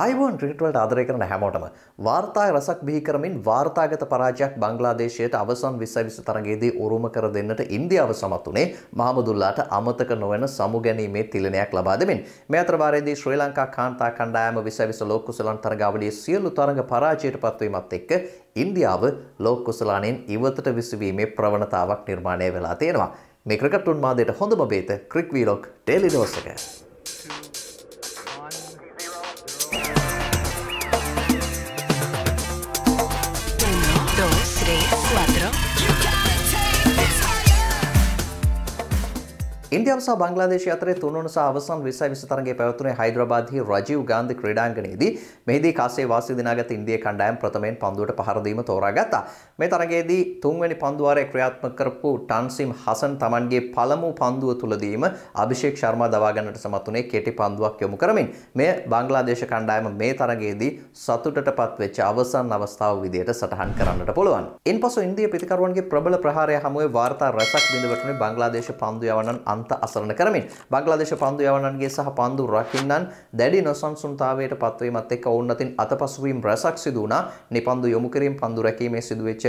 අයිබෝන් ක්‍රිකට්වලට ආදරය කරන හැමෝටම වාර්තා රසක් බිහි කරමින් වාර්තාගත පරාජයක් බංග්ලාදේශයට අවසන් 2020 තරගයේදී උරුම කර දෙන්නට ඉන්දියාව සමත් වුණේ මහමුදුල්ලාට අමතක නොවන සමුගැනීමේ තිලනයක් ලබා දෙමින් මේ අතරවාරයේදී ශ්‍රී ලංකා කාන්තා කණ්ඩායම 2020 ලෝක කුසලන් තරගාවලියේ සියලු තරඟ පරාජයට පත්වීමත් එක්ක ඉන්දියාව ලෝක කුසලානෙන් ඉවතට විසවීමේ ප්‍රවණතාවක් නිර්මාණය වෙලා තියෙනවා. මේ ක්‍රිකට් උන්මාදයට හොඳම බේත ක්‍රික් වීලොක් ටෙලිදෝසක. ඉන්දියාව සහ බංග්ලාදේශය අතරේ තුන්වන සහ අවසන් 2020 තරගයේ පැවතුනේ හයිදරාබාද්හි රජීව් ගාන්ධි ක්‍රීඩාංගණයේදී මෙහිදී කාසේ වාසි දිනාගත් ඉන්දිය කණ්ඩායම ප්‍රථමයෙන් පන්දුවට පහර දීම තෝරාගත්තා. මේ තරගයේදී තුන්වැනි පන්දු වාරයේ ක්‍රියාත්මක කරපු ටන්සිම් හසන් Tamanගේ පළමු පන්දුව තුලදීම අභිෂේක් ශර්මා දවා ගන්නට සමත් වුණේ කෙටි පන්දුවක් යොමු කරමින් මෙය බංග්ලාදේශ කණ්ඩායම මේ තරගයේදී සතුටටපත් වෙච්ච අවසන් අවස්ථාව විදියට සටහන් කරන්නට පුළුවන්. ඉන්පසු ඉන්දිය පිතිකරුවන්ගේ ප්‍රබල ප්‍රහාරය හමුවේ වාර්තා රැසක් බිඳවටුනේ බංග්ලාදේශ පන්දු යවන්නන් අන්ත අසරණ කරමින් බංග්ලාදේශ පන්දු යවන්නන්ගේ සහ පන්දු රකින්නන් දැඩි නොසන්සුන්තාවයට පත්වීමත් එක්ක ඔවුන් අතින් අතපසුවීම් රැසක් සිදු වුණා. නිපන්දු යොමු කිරීම පන්දු රැකීමේ සිදුවෙච්ච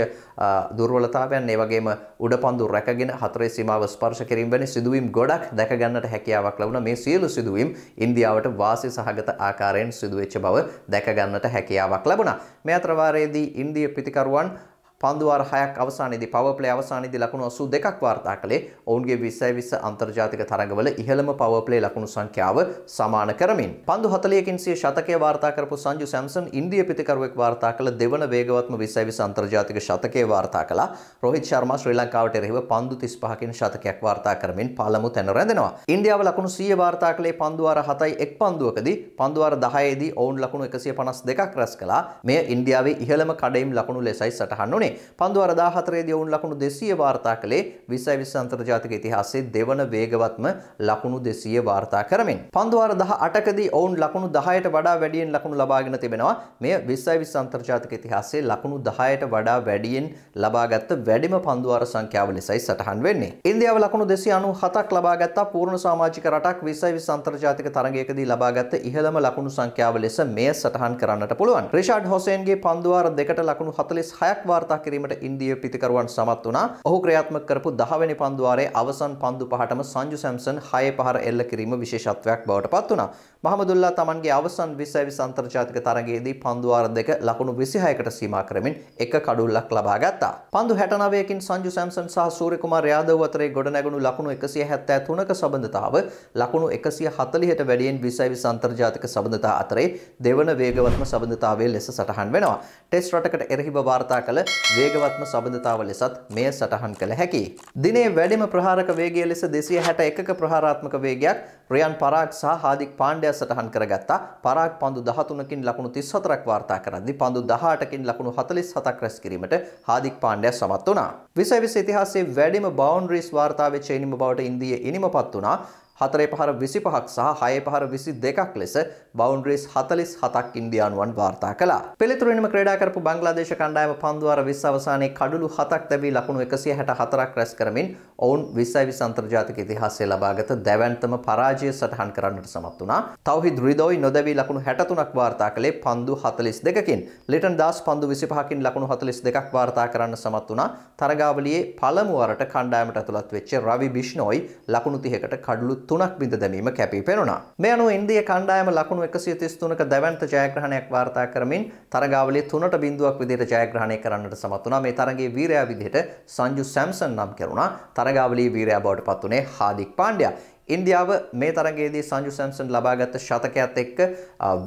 දුර්වලතාවයන් ඒ වගේම උඩ පන්දු රැකගෙන හතරේ සීමාව ස්පර්ශ කිරීම වැනි සිදුවීම් ගොඩක් දැක ගන්නට හැකියාවක් ලැබුණා. මේ සියලු සිදුවීම් ඉන්දියාවට වාසි සහගත ආකාරයෙන් සිදුවෙච්ච බව දැක ගන්නට හැකියාවක් ලැබුණා. මේ අතරවාරයේදී ඉන්දිය පිතිකරුවන් පන්දුවාර 6ක් අවසානයේදී පවර් ප්ලේ අවසානයේදී ලකුණු 82ක් වාර්තා කළේ. ඔවුන්ගේ 20-20 අන්තර්ජාතික තරඟවල ඉහළම පවර් ප්ලේ ලකුණු සංඛ්‍යාව සමාන කරමින් පන්දු 40කින් සිය ශතකය වාර්තා කරපු සංජු සැම්සන් ඉන්දිය පිතිකරුවෙක් වාර්තා කළ දෙවන වේගවත්ම 20-20 අන්තර්ජාතික ශතකය වාර්තා කළා. රෝහිත් ශර්මා ශ්‍රී ලංකාවට එරෙහිව පන්දු 35කින් ශතකයක් වාර්තා කරමින් පළමු තැන රැඳෙනවා. ඉන්දියාව ලකුණු 100 වාර්තා කළේ පන්දුවාර 7යි එක් පන්දුවකදී පන්දුවාර 10ේදී ඔවුන් ලකුණු 152ක් රැස් කළා. මෙය ඉන්දියාවේ ඉහළම කඩයිම් ලකුණු ලෙසයි සටහන් වුණේ. පන්දුවර 14ේදී ඔවුන් ලකුණු 200 වාර්තා කළේ 20 20 අන්තර්ජාතික ඉතිහාසයේ දෙවන වේගවත්ම ලකුණු 200 වාර්තා කරමින්. පන්දුවර 18කදී ඔවුන් ලකුණු 10ට වඩා වැඩියෙන් ලකුණු ලබාගෙන තිබෙනවා. මෙය 20 20 අන්තර්ජාතික ඉතිහාසයේ ලකුණු 10ට වඩා වැඩියෙන් ලබාගත් වැඩිම පන්දුවර සංඛ්‍යාව ලෙසයි සටහන් වෙන්නේ. ඉන්දියාව ලකුණු 297ක් ලබාගත්තා පූර්ණ සමාජික රටක් 20 20 අන්තර්ජාතික තරගයකදී ලබාගත් ඉහළම ලකුණු සංඛ්‍යාව ලෙස මෙය සටහන් කරන්නට පුළුවන්. රිෂාඩ් හොසේන්ගේ පන්දුවර දෙකට ලකුණු 46ක් වාර්තා වාර්තා කිරීමට ඉන්දිය පිතිකරුවන් සමත් වුණා. ඔහු ක්‍රියාත්මක කරපු 10 වෙනි පන්දුවාරයේ අවසන් පන්දු පහටම සංජු සැම්සන් 6 පහර එල්ල කිරීම විශේෂත්වයක් බවට පත් වුණා. මහමදුල්ලා තමන්ගේ අවසන් 20 අන්තර්ජාතික තරගයේදී පන්දුවාර දෙක ලකුණු 26කට සීමා කරමින් එක කඩුල්ලක් ලබා ගත්තා. පන්දු 69කින් සංජු සැම්සන් සහ සූර්යකුමාර් යාදව අතරේ ගොඩනැගුණු ලකුණු 173ක සබඳතාව ලකුණු 140ට වැඩියෙන් 20 20 අන්තර්ජාතික සබඳතා අතරේ දෙවන වේගවත්ම සබඳතාවය ලෙස සටහන් වෙනවා. ටෙස්ට් රටකට එරෙහිව වාර්තා කළ වේගවත්ම සබඳතාව ලෙසත් මෙය සටහන් කළ හැකි. දිනේ වැඩිම ප්‍රහාරක වේගය ලෙස 261ක ප්‍රහාරාත්මක වේගයක් රියන් පරාග් සහ හාදික් පාණ්ඩයා සටහන් කරගත්තා. පරාග් පන්දු 13කින් ලකුණු 34ක් වාර්තා කරද්දී පන්දු 18කින් ලකුණු 47ක් රැස් කිරීමට හාදික් පාණ්ඩයා සමත් වුණා. විසවිස ඉතිහාසයේ වැඩිම බවුන්ඩරිස් වාර්තා වෙච්ච ඉනිම බවට ඉන්දිය ඉනිමපත් වුණා. හතරේ පහර 25ක් සහ හයේ පහර 22ක් ලෙස බවුන්ඩරිස් 47ක් ඉන්දියානුවන් වාර්තා කළා. පිළිතුරෙන්ම ක්‍රීඩා කරපු බංග්ලාදේශ කණ්ඩායම පන්දු වාර 20 අවසානයේ කඩලු 7ක් තැබී ලකුණු 164ක් රැස් කරමින් ඔවුන් 20 විස අන්තර්ජාතික ඉතිහාසයේ ලබාගත දැවැන්තම පරාජය සටහන් කරන්නට සමත් වුණා. තවහිද රිදෝයි නොදැබී ලකුණු 63ක් වාර්තා කළේ පන්දු 42කින්. ලිටන් දාස් පන්දු 25කින් ලකුණු 42ක් වාර්තා කරන්න සමත් වුණා. තරගාවලියේ පළමු වරට කණ්ඩායමට ඇතුළත් වෙච්ච රවි බිෂ්නෝයි ලකුණු 30කට කඩලු තුනක් බිඳ දැමීම කැපී පෙනුණා. මේ අනුව ඉන්දිය කණ්ඩායම ලකුණු 133ක දැවැන්ත ජයග්‍රහණයක් වාර්තා කරමින් තරගාවලියේ 3ට බිඳුවක් විදිහට ජයග්‍රහණය කරන්නට සමත් වුණා. මේ තරගයේ වීරයා විදිහට සංජු සැම්සන් නම් කරුණා. තරගාවලියේ වීරයා බවට පත් වුණේ හාදික් පාණ්ඩ්‍යා. ඉන්දියාව මේ තරගයේදී සංජු සැම්සන් ලබාගත් ශතකයත් එක්ක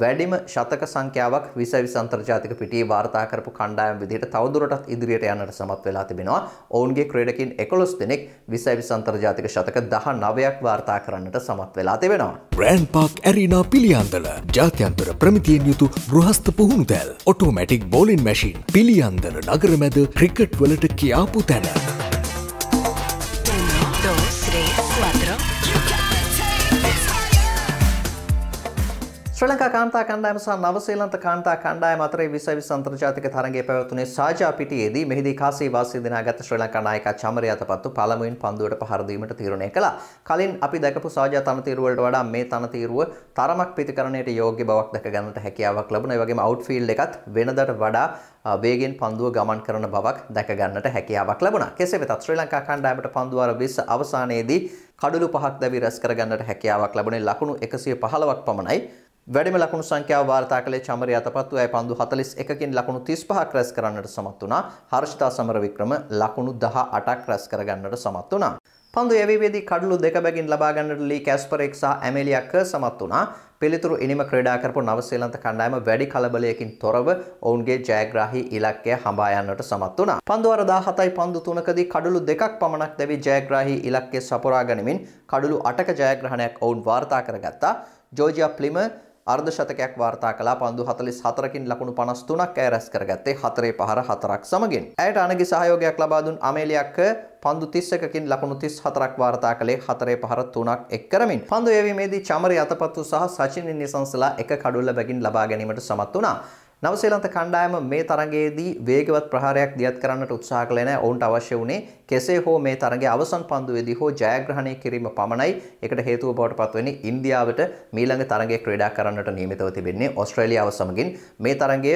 වැඩිම ශතක සංඛ්‍යාවක් 20 අන්තර්ජාතික පිටියේ වාර්තා කරපු කණ්ඩායම් විදිහට තවදුරටත් ඉදිරියට යන්නට සමත් වෙලා තිබෙනවා. ඔවුන්ගේ ක්‍රීඩකින් 11 දෙනෙක් 20 අන්තර්ජාතික ශතක 19ක් වාර්තා කරන්නට සමත් වෙලා තිබෙනවා. ග්‍රෑන්ඩ් පාක් ඇරීනා පිළියන්දල ජාත්‍යන්තර ප්‍රමිතියෙන් යුතු ගෘහස්ත පුහුණුතැල් ඔටෝමැටික් බෝලින් මැෂින් පිළියන්දල නගර මැද ක්‍රිකට් වලට කියාපු තැන. ශ්‍ර ලංකා කාන්තා කණ්ඩායම සහ නවසීලන්ත කාන්තා කණ්ඩායම අතරේ 2020 අන්තර්ජාතික තරගයේ පැවතුනේ සාජා පිටියේදී මෙහිදී කාසී වාසී දිනාගත් ශ්‍රී ලංකා නායකයා චමරේ අතපත්තු පළමුවෙන් පන්දුවට පහර දීමට තීරණය කළා. කලින් අපි දැකපු සාජා තනතිරුව වලට වඩා මේ තනතිරුව තරමක් පිතිකරණයට යෝග්‍ය බවක් දැක ගන්නට හැකියාවක් ලැබුණා. ඒ වගේම අවුට්ෆීල්ඩ් එකත් වෙනදට වඩා වේගෙන් පන්දුව ගමන් කරන බවක් දැක ගන්නට හැකියාවක් ලැබුණා. කෙසේ වෙතත් ශ්‍රී ලංකා කණ්ඩායමට පන්දු වර 20 අවසානයේදී කඩළු පහක් දැවි රැස් කර ගන්නට හැකියාවක් ලැබුණේ ලකුණු 115ක් පමණයි. වැඩිම ලකුණු සංඛ්‍යාව වාර්තා කළේ චමරි අතපත්තු අය පන්දු 41කින් ලකුණු 35ක් රැස් කරන්නට සමත් වුණා. හර්ෂිතා සමරවික්‍රම ලකුණු 18ක් රැස් කරගන්නට සමත් වුණා. පන්දු යැවීමේදී කඩලු දෙක බැගින් ලබා ගන්නට ලී කැස්පරෙක් සහ ඇමෙලියා කර් සමත් වුණා. පිළිතුරු ඉනිම ක්‍රීඩා කරපු නව ශ්‍රී ලංකා කණ්ඩායම වැඩි කලබලයකින් තොරව ඔවුන්ගේ ජයග්‍රාහී ඉලක්කය හඹා යන්නට සමත් වුණා. පන්දු වර 17යි පන්දු 3කදී කඩලු දෙකක් පමණක් දැවි ජයග්‍රාහී ඉලක්කය සපුරා ගනිමින් කඩලු 8ක ජයග්‍රහණයක් ඔවුන් වාර්තා කරගත්තා. ජෝජියා ප්ලිමර් අර්ධ ශතකයක් වාර්තා කළා පන්දු 44කින් ලකුණු 53ක් ඇය රැස් කරගත්තේ 4 පහර 4ක් සමගින්. ඇයට අනගි සහයෝගයක් ලබා දුන් අමේලියක් පන්දු 31කින් ලකුණු 34ක් වාර්තා කළේ 4 පහර 3ක් එක් කරමින්. පන්දු යැවීමේදී චමරි අතපත්තු සහ සචින් නිසංසලා එක කඩුල්ල බැගින් ලබා ගැනීමට සමත් වුණා. නවසේලන්ත කණ්ඩායම මේ තරගයේදී වේගවත් ප්‍රහාරයක් දියත් කරන්නට උත්සාහ කළේ නැහැ. ඔවුන්ට අවශ්‍ය වුණේ කෙසේ හෝ මේ තරගයේ අවසන් පන්දුවේදී හෝ ජයග්‍රහණය කිරීම පමණයි. ඒකට හේතුව බවට පත් වෙන්නේ ඉන්දියාවට මීළඟ තරගයේ ක්‍රීඩා කරන්නට නියමිතව තිබෙන්නේ ඕස්ට්‍රේලියාව සමගින් මේ තරගය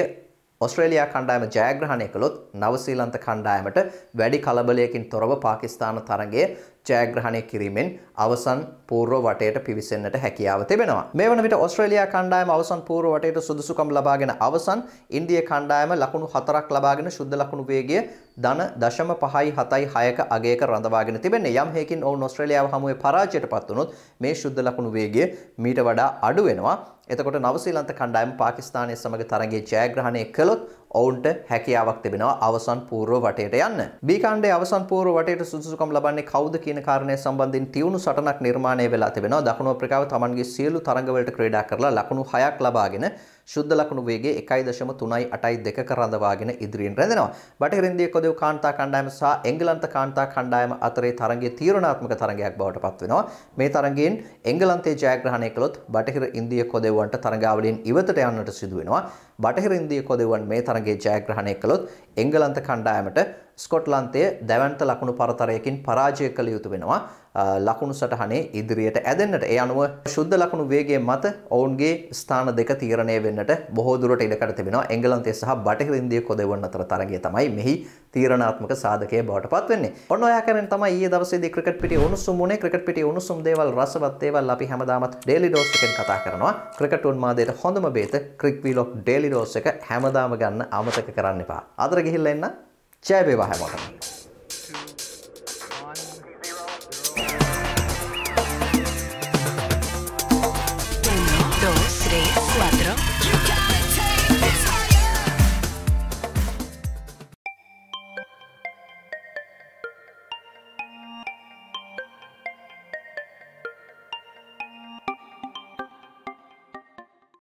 ඔස්ට්‍රේලයා කණ්ඩායම ජයග්‍රහණය කළොත් නවසීලන්ත කණ්ඩායමට වැඩි කලබලයකින් තොරව පාකිස්තාන තරගයේ ජයග්‍රහණය කිරීමෙන් අවසන් පූර්ව වටයට පිවිසෙන්නට හැකියාව තිබෙනවා. මේ වන විට ඔස්ට්‍රේලියා කණ්ඩායම අවසන් පූර්ව වටයට සුදුසුකම් ලබාගෙන අවසන් ඉන්දිය කණ්ඩායම ලකුණු 4ක් ලබාගෙන ශුද්ධ ලකුණු වේගය ධන 0.576ක අගයක රඳවාගෙන තිබෙන්නේ. යම් හේකින් ඔවුන් ඔස්ට්‍රේලියාව හමුවේ පරාජයට පත් වුණොත් මේ ශුද්ධ ලකුණු වේගය මීට වඩා අඩු වෙනවා. එතකොට නවසීලන්ත කණ්ඩායම පාකිස්තානය සමග තරගේ ජයග්‍රහණය කළොත් ඔවුන්ට හැකියාවක් තිබෙනවා අවසන් පූර්ව වටයට යන්න. B ඛණ්ඩයේ අවසන් පූර්ව වටයට සුදුසුකම් ලබන්නේ කවුද කියන කාරණය සම්බන්ධයෙන් තියුණු සටනක් නිර්මාණය වෙලා තිබෙනවා. දකුණු අප්‍රිකාව තමන්ගේ සියලු තරඟවලට ක්‍රීඩා කරලා ලකුණු 6ක් ලබාගෙන ශුද්ධ ලකුණු වේගය 1.382 කරඳවාගෙන ඉදිරියෙන් රැඳෙනවා. බටහිර ඉන්දිය කොදෙව් කාන්තා කණ්ඩායම සහ එංගලන්ත කාන්තා කණ්ඩායම අතරේ තරගය තීරණාත්මක තරගයක් බවට පත් වෙනවා. මේ තරගයෙන් එංගලන්තයේ ජයග්‍රහණය කළොත් බටහිර ඉන්දිය කොදෙව්වන්ට තරගාවලියෙන් ඉවතට යන්නට සිදු වෙනවා. බටහිර ඉන්දිය කොදෙව්වන් මේ තරගයේ ජයග්‍රහණය කළොත් එංගලන්ත කණ්ඩායමට ස්කොට්ලන්තය දැවන්ත ලකුණු පරතරයකින් පරාජය කළ යුතු වෙනවා. ලකුණු සටහනේ ඉදිරියට ඇදෙන්නට ඒ අනුව ශුද්ධ ලකුණු වේගය මත ඔවුන්ගේ ස්ථාන දෙක තීරණය වෙන්නට බොහෝ දුරට ඉඩකඩ තිබෙනවා එංගලන්තය සහ බටහිර ඉන්දිය කොදෙවන් අතර තරගය තමයි මෙහි තීරණාත්මක සාධකය බවට පත් වෙන්නේ. ඔන්න ඔයා කරන තමයි ඊයේ දවසේදී ක්‍රිකට් පිටියේ උණුසුම් උනේ ක්‍රිකට් පිටියේ උණුසුම් දේවල් රසවත් දේවල් අපි හැමදාමත් ඩේලි ඩෝස් එකෙන් කතා කරනවා. ක්‍රිකට් උන්මාදයට හොඳම බේත crick wheel of daily dose එක හැමදාම ගන්න අමතක කරන්න එපා. අතර ගිහිල්ලා එන්න. ජය වේවා හැමෝටම.